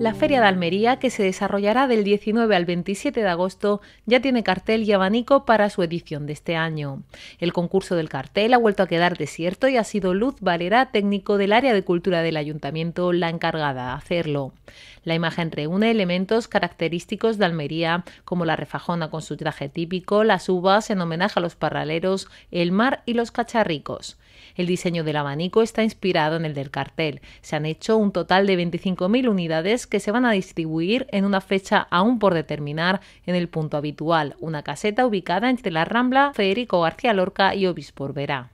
La Feria de Almería, que se desarrollará del 19 al 27 de agosto, ya tiene cartel y abanico para su edición de este año. El concurso del cartel ha vuelto a quedar desierto y ha sido Luz Valera, técnico del área de cultura del ayuntamiento, la encargada de hacerlo. La imagen reúne elementos característicos de Almería, como la refajona con su traje típico, las uvas en homenaje a los parraleros, el mar y los cacharricos. El diseño del abanico está inspirado en el del cartel. Se han hecho un total de 25.000 unidades que se van a distribuir en una fecha aún por determinar en el punto habitual, una caseta ubicada entre la Rambla, Federico García Lorca y Obispo Vera.